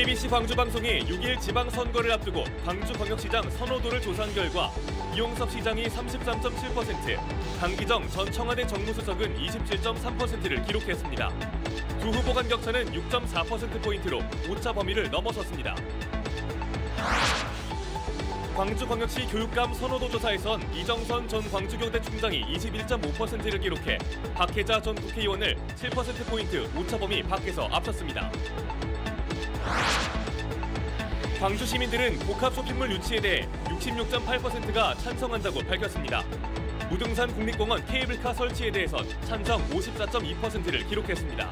KBC 광주방송이 6일 지방선거를 앞두고 광주광역시장 선호도를 조사한 결과 이용섭 시장이 33.7%, 강기정 전 청와대 정무수석은 27.3%를 기록했습니다. 두 후보 간 격차는 6.4%포인트로 오차 범위를 넘어섰습니다. 광주광역시 교육감 선호도 조사에선 이정선 전 광주교대 총장이 21.5%를 기록해 박혜자 전 국회의원을 7%포인트 오차범위 밖에서 앞섰습니다. 광주 시민들은 복합 쇼핑몰 유치에 대해 66.8%가 찬성한다고 밝혔습니다. 무등산 국립공원 케이블카 설치에 대해선 찬성 54.2%를 기록했습니다.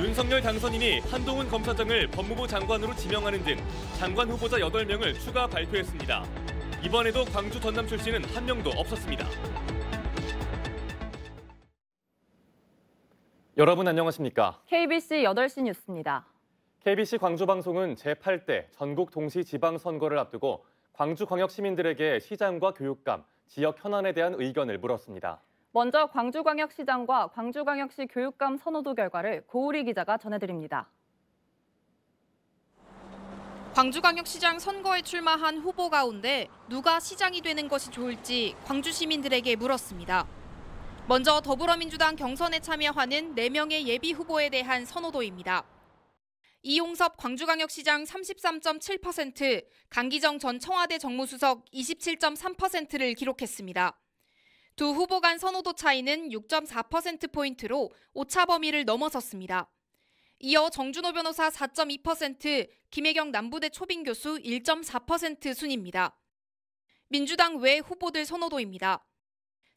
윤석열 당선인이 한동훈 검사장을 법무부 장관으로 지명하는 등 장관 후보자 8명을 추가 발표했습니다. 이번에도 광주 전남 출신은 한 명도 없었습니다. 여러분 안녕하십니까? KBC 8시 뉴스입니다. KBC 광주방송은 제8대 전국 동시 지방선거를 앞두고 광주광역 시민들에게 시장과 교육감, 지역 현안에 대한 의견을 물었습니다. 먼저 광주광역시장과 광주광역시 교육감 선호도 결과를 고우리 기자가 전해드립니다. 광주광역시장 선거에 출마한 후보 가운데 누가 시장이 되는 것이 좋을지 광주 시민들에게 물었습니다. 먼저 더불어민주당 경선에 참여하는 4명의 예비 후보에 대한 선호도입니다. 이용섭 광주광역시장 33.7%, 강기정 전 청와대 정무수석 27.3%를 기록했습니다. 두 후보 간 선호도 차이는 6.4%포인트로 오차 범위를 넘어섰습니다. 이어 정준호 변호사 4.2%, 김혜경 남부대 초빙 교수 1.4% 순입니다. 민주당 외 후보들 선호도입니다.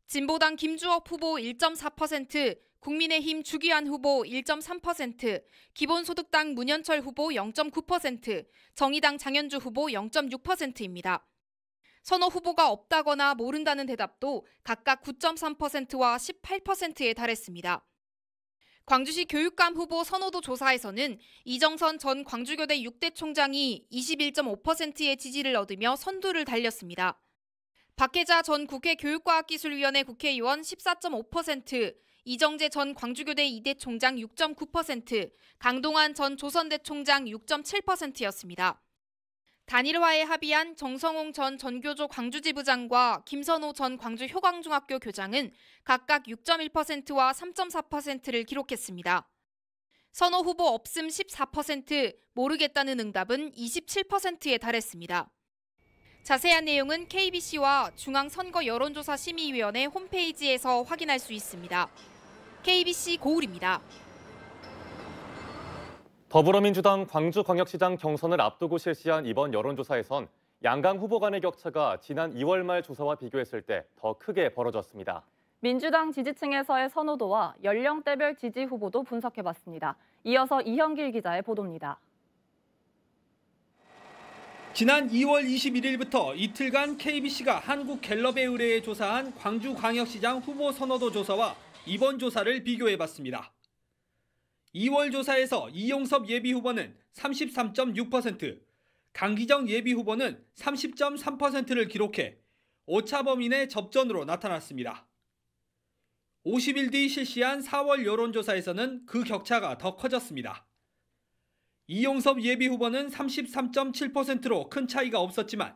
진보당 김주옥 후보 1.4%, 국민의힘 주기환 후보 1.3%, 기본소득당 문현철 후보 0.9%, 정의당 장현주 후보 0.6%입니다. 선호 후보가 없다거나 모른다는 대답도 각각 9.3%와 18%에 달했습니다. 광주시 교육감 후보 선호도 조사에서는 이정선 전 광주교대 6대 총장이 21.5%의 지지를 얻으며 선두를 달렸습니다. 박혜자 전 국회 교육과학기술위원회 국회의원 14.5%, 이정재 전 광주교대 이대 총장 6.9%, 강동환 전 조선대 총장 6.7%였습니다. 단일화에 합의한 정성홍 전 전교조 광주지부장과 김선호 전 광주 효광중학교 교장은 각각 6.1%와 3.4%를 기록했습니다. 선호 후보 없음 14%, 모르겠다는 응답은 27%에 달했습니다. 자세한 내용은 KBC와 중앙선거 여론조사 심의위원회 홈페이지에서 확인할 수 있습니다. KBC 고울입니다. 더불어민주당 광주광역시장 경선을 앞두고 실시한 이번 여론조사에선 양강 후보 간의 격차가 지난 2월 말 조사와 비교했을 때 더 크게 벌어졌습니다. 민주당 지지층에서의 선호도와 연령대별 지지 후보도 분석해봤습니다. 이어서 이현길 기자의 보도입니다. 지난 2월 21일부터 이틀간 KBC가 한국갤럽에 의뢰해 조사한 광주광역시장 후보 선호도 조사와 이번 조사를 비교해봤습니다. 2월 조사에서 이용섭 예비후보는 33.6%, 강기정 예비후보는 30.3%를 기록해 오차범위 내 접전으로 나타났습니다. 50일 뒤 실시한 4월 여론조사에서는 그 격차가 더 커졌습니다. 이용섭 예비 후보는 33.7%로 큰 차이가 없었지만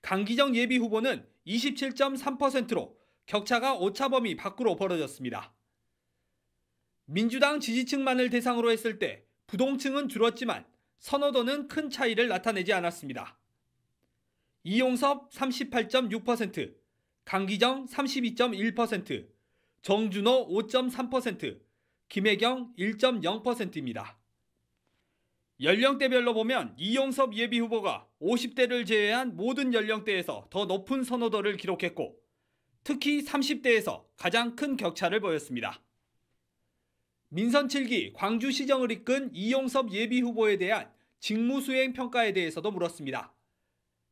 강기정 예비 후보는 27.3%로 격차가 오차범위 밖으로 벌어졌습니다. 민주당 지지층만을 대상으로 했을 때 부동층은 줄었지만 선호도는 큰 차이를 나타내지 않았습니다. 이용섭 38.6%, 강기정 32.1%, 정준호 5.3%, 김혜경 1.0%입니다. 연령대별로 보면 이용섭 예비 후보가 50대를 제외한 모든 연령대에서 더 높은 선호도를 기록했고 특히 30대에서 가장 큰 격차를 보였습니다. 민선 7기 광주시정을 이끈 이용섭 예비 후보에 대한 직무수행 평가에 대해서도 물었습니다.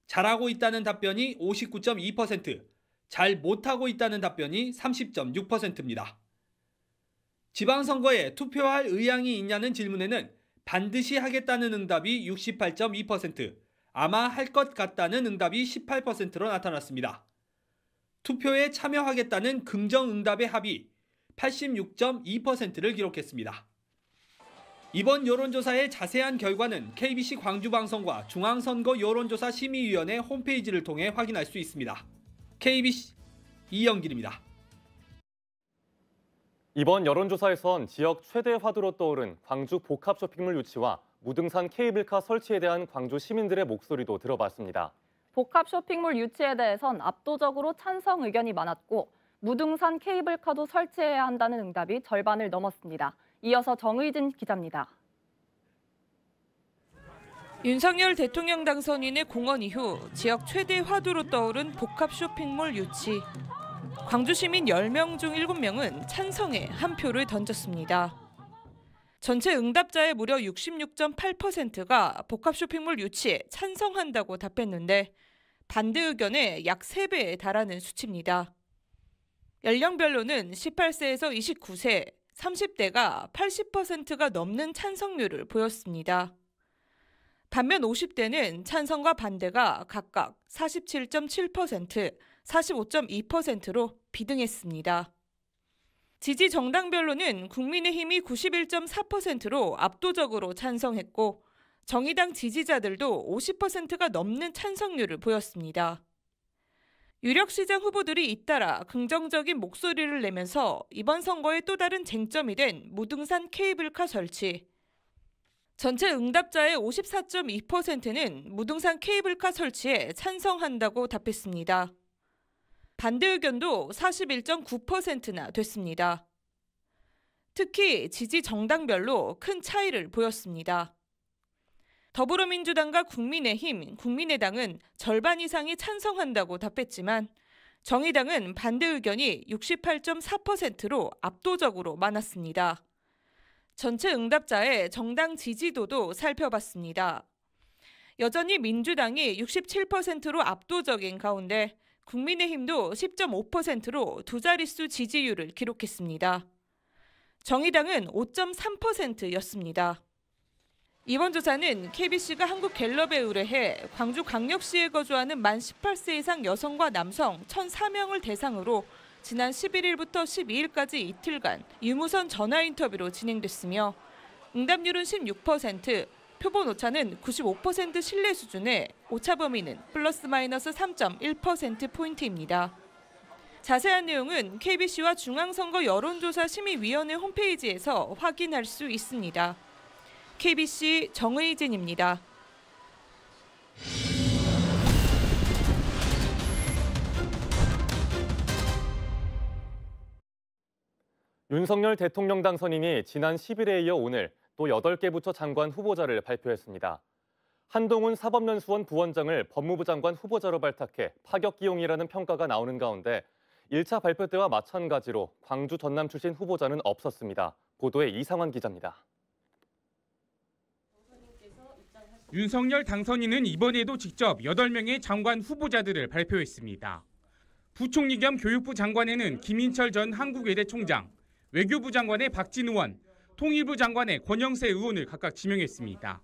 잘하고 있다는 답변이 59.2%, 잘 못하고 있다는 답변이 30.6%입니다. 지방선거에 투표할 의향이 있냐는 질문에는 반드시 하겠다는 응답이 68.2%, 아마 할 것 같다는 응답이 18%로 나타났습니다. 투표에 참여하겠다는 긍정 응답의 합이 86.2%를 기록했습니다. 이번 여론조사의 자세한 결과는 KBC 광주방송과 중앙선거 여론조사 심의위원회 홈페이지를 통해 확인할 수 있습니다. KBC 이영길입니다. 이번 여론조사에선 지역 최대 화두로 떠오른 광주 복합 쇼핑몰 유치와 무등산 케이블카 설치에 대한 광주 시민들의 목소리도 들어봤습니다. 복합 쇼핑몰 유치에 대해선 압도적으로 찬성 의견이 많았고 무등산 케이블카도 설치해야 한다는 응답이 절반을 넘었습니다. 이어서 정의진 기자입니다. 윤석열 대통령 당선인의 공언 이후 지역 최대 화두로 떠오른 복합 쇼핑몰 유치. 광주 시민 10명 중 7명은 찬성에 한 표를 던졌습니다. 전체 응답자의 무려 66.8%가 복합 쇼핑몰 유치에 찬성한다고 답했는데 반대 의견의 약 3배에 달하는 수치입니다. 연령별로는 18세에서 29세, 30대가 80%가 넘는 찬성률을 보였습니다. 반면 50대는 찬성과 반대가 각각 47.7%, 45.2%로 비등했습니다. 지지 정당별로는 국민의힘이 91.4%로 압도적으로 찬성했고 정의당 지지자들도 50%가 넘는 찬성률을 보였습니다. 유력 시장 후보들이 잇따라 긍정적인 목소리를 내면서 이번 선거의 또 다른 쟁점이 된 무등산 케이블카 설치. 전체 응답자의 54.2%는 무등산 케이블카 설치에 찬성한다고 답했습니다. 반대 의견도 41.9%나 됐습니다. 특히 지지 정당별로 큰 차이를 보였습니다. 더불어민주당과 국민의힘, 국민의당은 절반 이상이 찬성한다고 답했지만 정의당은 반대 의견이 68.4%로 압도적으로 많았습니다. 전체 응답자의 정당 지지도도 살펴봤습니다. 여전히 민주당이 67%로 압도적인 가운데 국민의힘도 10.5%로 두 자릿수 지지율을 기록했습니다. 정의당은 5.3%였습니다. 이번 조사는 KBC가 한국 갤럽에 의뢰해 광주 광역시에 거주하는 만 18세 이상 여성과 남성 1,004명을 대상으로 지난 11일부터 12일까지 이틀간 유무선 전화 인터뷰로 진행됐으며 응답률은 16%, 표본 오차는 95% 신뢰 수준에 오차 범위는 플러스 마이너스 3.1%포인트입니다. 자세한 내용은 KBC와 중앙선거 여론조사 심의위원회 홈페이지에서 확인할 수 있습니다. KBC 정의진입니다. 윤석열 대통령 당선인이 지난 10일에 이어 오늘 또 8개 부처 장관 후보자를 발표했습니다. 한동훈 사법연수원 부원장을 법무부 장관 후보자로 발탁해 파격기용이라는 평가가 나오는 가운데 1차 발표 때와 마찬가지로 광주 전남 출신 후보자는 없었습니다. 보도에 이상환 기자입니다. 윤석열 당선인은 이번에도 직접 8명의 장관 후보자들을 발표했습니다. 부총리 겸 교육부 장관에는 김인철 전 한국외대 총장, 외교부 장관의 박진 우원 통일부 장관의 권영세 의원을 각각 지명했습니다.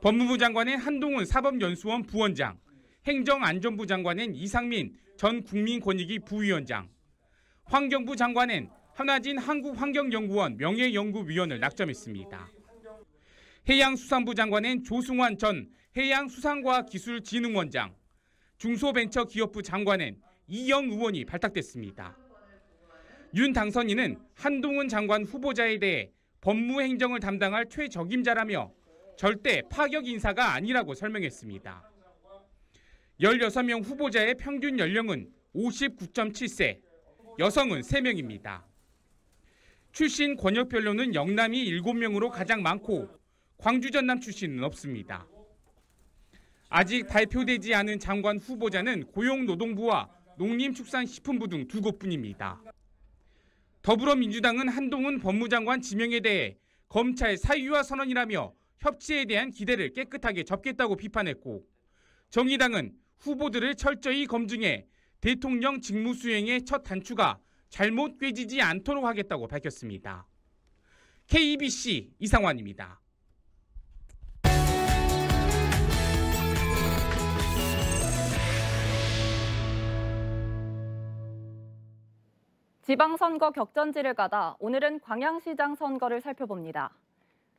법무부 장관의 한동훈 사법연수원 부원장, 행정안전부 장관엔 이상민 전 국민권익위 부위원장, 환경부 장관엔 한화진 한국환경연구원 명예연구위원을 낙점했습니다. 해양수산부 장관엔 조승환 전 해양수산과기술진흥원장, 중소벤처기업부 장관엔 이영 의원이 발탁됐습니다. 윤 당선인은 한동훈 장관 후보자에 대해 법무행정을 담당할 최적임자라며 절대 파격 인사가 아니라고 설명했습니다. 16명 후보자의 평균 연령은 59.7세, 여성은 3명입니다. 출신 권역별로는 영남이 7명으로 가장 많고 광주 전남 출신은 없습니다. 아직 발표되지 않은 장관 후보자는 고용노동부와 농림축산식품부 등 두 곳뿐입니다. 더불어민주당은 한동훈 법무장관 지명에 대해 검찰 사유와 선언이라며 협치에 대한 기대를 깨끗하게 접겠다고 비판했고 정의당은 후보들을 철저히 검증해 대통령 직무 수행의 첫 단추가 잘못 꿰지지 않도록 하겠다고 밝혔습니다. KBC 이상환입니다. 지방선거 격전지를 가다 오늘은 광양시장 선거를 살펴봅니다.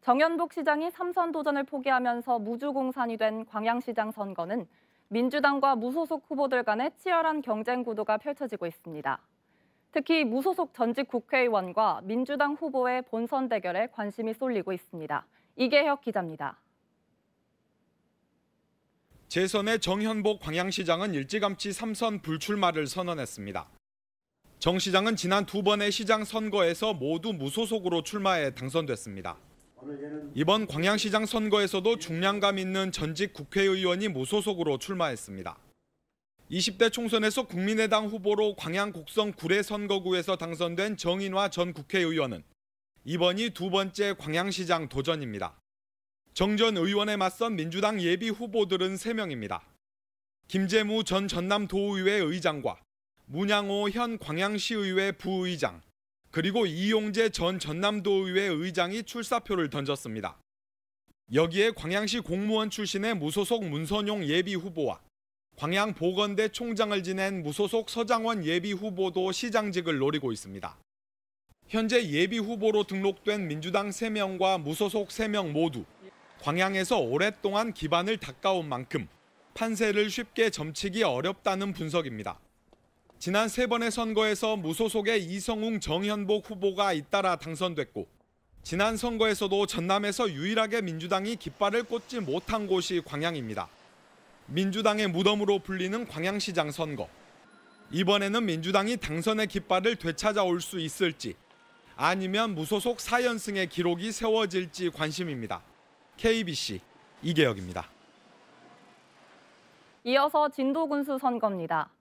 정현복 시장이 삼선 도전을 포기하면서 무주공산이 된 광양시장 선거는 민주당과 무소속 후보들 간의 치열한 경쟁 구도가 펼쳐지고 있습니다. 특히 무소속 전직 국회의원과 민주당 후보의 본선 대결에 관심이 쏠리고 있습니다. 이계혁 기자입니다. 재선의 정현복 광양시장은 일찌감치 삼선 불출마를 선언했습니다. 정 시장은 지난 두 번의 시장 선거에서 모두 무소속으로 출마해 당선됐습니다. 이번 광양시장 선거에서도 중량감 있는 전직 국회의원이 무소속으로 출마했습니다. 20대 총선에서 국민의당 후보로 광양 곡성 구례 선거구에서 당선된 정인화 전 국회의원은 이번이 두 번째 광양시장 도전입니다. 정 전 의원에 맞선 민주당 예비 후보들은 3명입니다. 김재무 전 전남도의회 의장과 문양호 현 광양시의회 부의장 그리고 이용재 전 전남도의회 의장이 출사표를 던졌습니다. 여기에 광양시 공무원 출신의 무소속 문선용 예비 후보와 광양보건대 총장을 지낸 무소속 서장원 예비 후보도 시장직을 노리고 있습니다. 현재 예비 후보로 등록된 민주당 3명과 무소속 3명 모두 광양에서 오랫동안 기반을 닦아온 만큼 판세를 쉽게 점치기 어렵다는 분석입니다. 지난 세 번의 선거에서 무소속의 이성웅 정현복 후보가 잇따라 당선됐고 지난 선거에서도 전남에서 유일하게 민주당이 깃발을 꽂지 못한 곳이 광양입니다. 민주당의 무덤으로 불리는 광양시장 선거. 이번에는 민주당이 당선의 깃발을 되찾아올 수 있을지 아니면 무소속 4연승의 기록이 세워질지 관심입니다. KBC 이계혁입니다. 이어서 진도군수 선거입니다.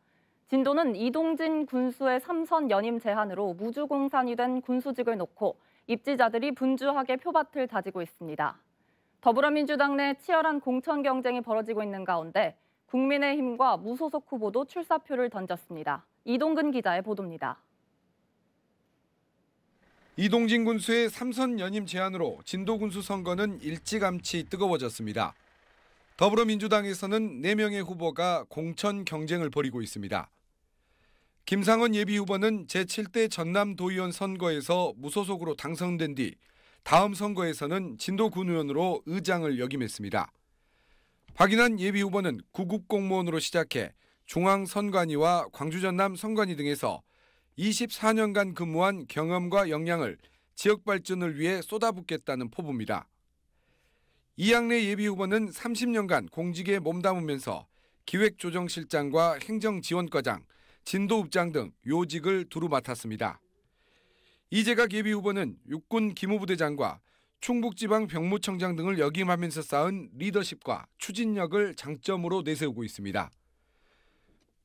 진도는 이동진 군수의 삼선 연임 제한으로 무주공산이 된 군수직을 놓고 입지자들이 분주하게 표밭을 다지고 있습니다. 더불어민주당 내 치열한 공천 경쟁이 벌어지고 있는 가운데 국민의힘과 무소속 후보도 출사표를 던졌습니다. 이동근 기자의 보도입니다. 이동진 군수의 삼선 연임 제안으로 진도 군수 선거는 일찌감치 뜨거워졌습니다. 더불어민주당에서는 4명의 후보가 공천 경쟁을 벌이고 있습니다. 김상은 예비 후보는 제7대 전남 도의원 선거에서 무소속으로 당선된 뒤 다음 선거에서는 진도군 의원으로 의장을 역임했습니다. 박인환 예비 후보는 구급 공무원으로 시작해 중앙선관위와 광주전남 선관위 등에서 24년간 근무한 경험과 역량을 지역 발전을 위해 쏟아붓겠다는 포부입니다. 이양래 예비 후보는 30년간 공직에 몸담으면서 기획조정실장과 행정지원과장, 진도읍장 등 요직을 두루 맡았습니다. 이재각 예비후보는 육군 기무부대장과 충북지방 병무청장 등을 역임하면서 쌓은 리더십과 추진력을 장점으로 내세우고 있습니다.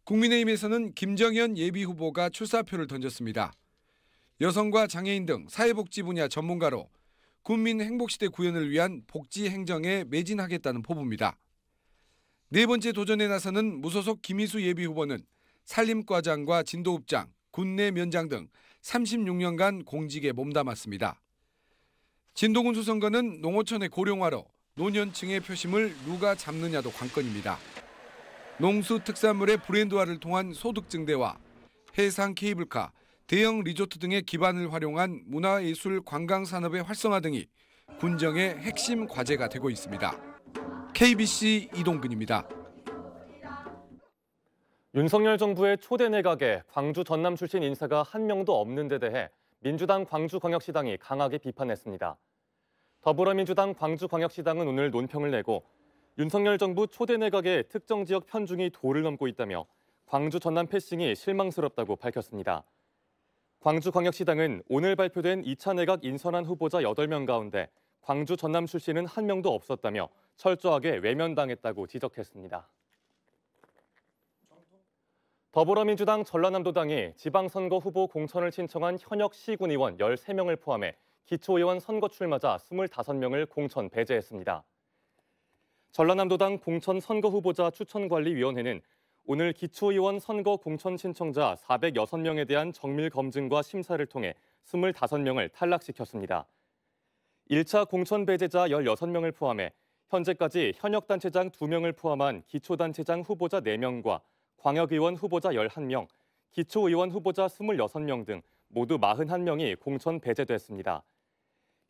국민의힘에서는 김정현 예비후보가 출사표를 던졌습니다. 여성과 장애인 등 사회복지 분야 전문가로 국민 행복시대 구현을 위한 복지 행정에 매진하겠다는 포부입니다. 네 번째 도전에 나서는 무소속 김희수 예비후보는 산림과장과 진도읍장, 군내 면장 등 36년간 공직에 몸담았습니다. 진도군수 선거는 농어촌의 고령화로 노년층의 표심을 누가 잡느냐도 관건입니다. 농수 특산물의 브랜드화를 통한 소득 증대와 해상 케이블카, 대형 리조트 등의 기반을 활용한 문화예술 관광 산업의 활성화 등이 군정의 핵심 과제가 되고 있습니다. KBC 이동근입니다. 윤석열 정부의 초대 내각에 광주 전남 출신 인사가 한 명도 없는 데 대해 민주당 광주광역시당이 강하게 비판했습니다. 더불어민주당 광주광역시당은 오늘 논평을 내고 윤석열 정부 초대 내각의 특정 지역 편중이 도를 넘고 있다며 광주 전남 패싱이 실망스럽다고 밝혔습니다. 광주광역시당은 오늘 발표된 2차 내각 인선한 후보자 8명 가운데 광주 전남 출신은 한 명도 없었다며 철저하게 외면당했다고 지적했습니다. 더불어민주당 전라남도당이 지방선거 후보 공천을 신청한 현역 시군의원 13명을 포함해 기초의원 선거 출마자 25명을 공천 배제했습니다. 전라남도당 공천 선거 후보자 추천관리위원회는 오늘 기초의원 선거 공천 신청자 406명에 대한 정밀 검증과 심사를 통해 25명을 탈락시켰습니다. 1차 공천 배제자 16명을 포함해 현재까지 현역 단체장 2명을 포함한 기초단체장 후보자 4명과 광역의원 후보자 11명, 기초의원 후보자 26명 등 모두 41명이 공천 배제됐습니다.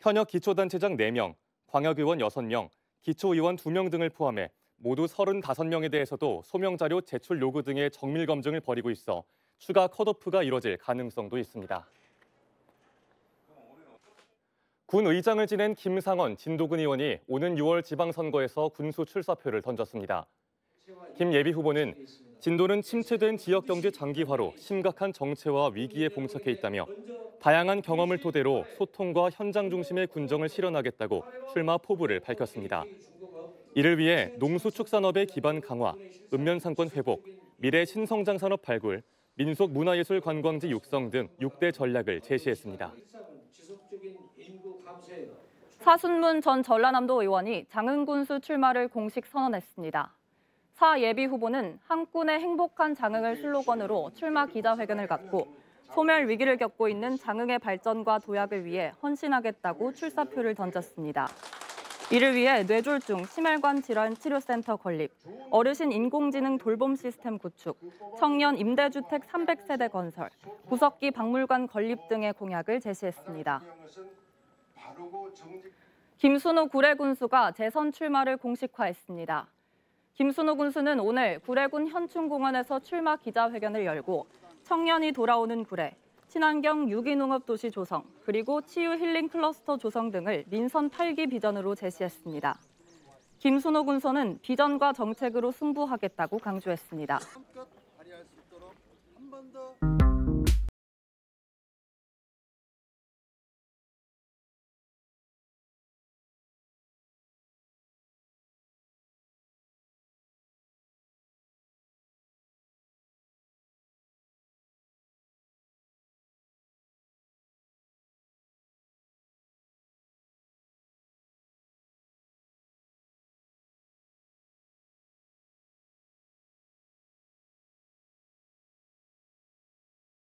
현역 기초단체장 4명, 광역의원 6명, 기초의원 2명 등을 포함해 모두 35명에 대해서도 소명자료 제출 요구 등의 정밀 검증을 벌이고 있어 추가 컷오프가 이뤄질 가능성도 있습니다. 군 의장을 지낸 김상원 진도근 의원이 오는 6월 지방선거에서 군수 출사표를 던졌습니다. 김 예비 후보는 진도는 침체된 지역 경제 장기화로 심각한 정체와 위기에 봉착해 있다며 다양한 경험을 토대로 소통과 현장 중심의 군정을 실현하겠다고 출마 포부를 밝혔습니다. 이를 위해 농수축산업의 기반 강화, 읍면상권 회복, 미래 신성장 산업 발굴, 민속 문화예술 관광지 육성 등 6대 전략을 제시했습니다. 사순문 전 전라남도 의원이 장흥군수 출마를 공식 선언했습니다. 사 예비 후보는 한군의 행복한 장흥을 슬로건으로 출마 기자회견을 갖고 소멸 위기를 겪고 있는 장흥의 발전과 도약을 위해 헌신하겠다고 출사표를 던졌습니다. 이를 위해 뇌졸중, 심혈관 질환 치료센터 건립, 어르신 인공지능 돌봄 시스템 구축, 청년 임대주택 300세대 건설, 구석기 박물관 건립 등의 공약을 제시했습니다. 김순호 구례 군수가 재선 출마를 공식화했습니다. 김순호 군수는 오늘 구례군 현충공원에서 출마 기자회견을 열고 청년이 돌아오는 구례, 친환경 유기농업 도시 조성, 그리고 치유 힐링 클러스터 조성 등을 민선 8기 비전으로 제시했습니다. 김순호 군수는 비전과 정책으로 승부하겠다고 강조했습니다.